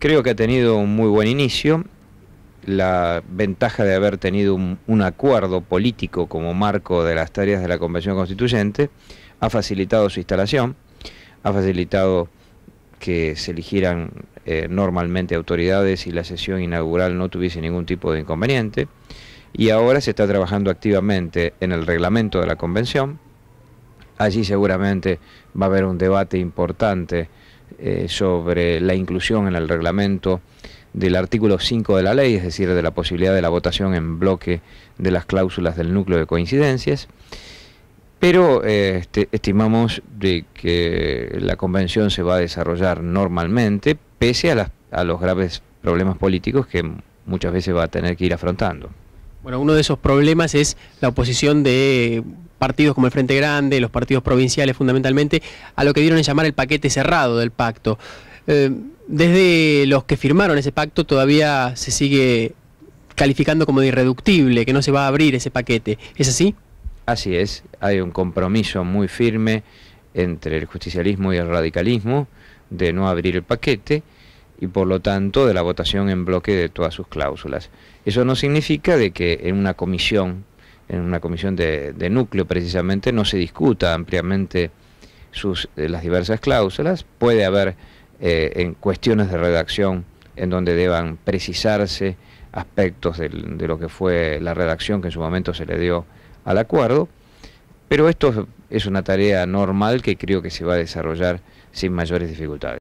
Creo que ha tenido un muy buen inicio. La ventaja de haber tenido un, acuerdo político como marco de las tareas de la Convención Constituyente ha facilitado su instalación, ha facilitado que se eligieran eh, normalmente autoridades y la sesión inaugural no tuviese ningún tipo de inconveniente. Y ahora se está trabajando activamente en el reglamento de la Convención. Allí seguramente va a haber un debate importante eh, sobre la inclusión en el reglamento del artículo 5 de la ley, es decir, de la posibilidad de la votación en bloque de las cláusulas del núcleo de coincidencias. Pero eh, este, estimamos de que la convención se va a desarrollar normalmente, pese a, a los graves problemas políticos que muchas veces va a tener que ir afrontando. Bueno, uno de esos problemas es la oposición de partidos como el Frente Grande, los partidos provinciales fundamentalmente, a lo que dieron en llamar el paquete cerrado del pacto. Eh, desde los que firmaron ese pacto todavía se sigue calificando como de irreductible, que no se va a abrir ese paquete. ¿Es así? Así es, hay un compromiso muy firme entre el justicialismo y el radicalismo de no abrir el paquete y por lo tanto de la votación en bloque de todas sus cláusulas. Eso no significa de que en una comisión en una comisión de, núcleo precisamente, no se discuta ampliamente eh, las diversas cláusulas. Puede haber eh, en cuestiones de redacción en donde deban precisarse aspectos de lo que fue la redacción que en su momento se le dio al acuerdo, pero esto es una tarea normal que creo que se va a desarrollar sin mayores dificultades.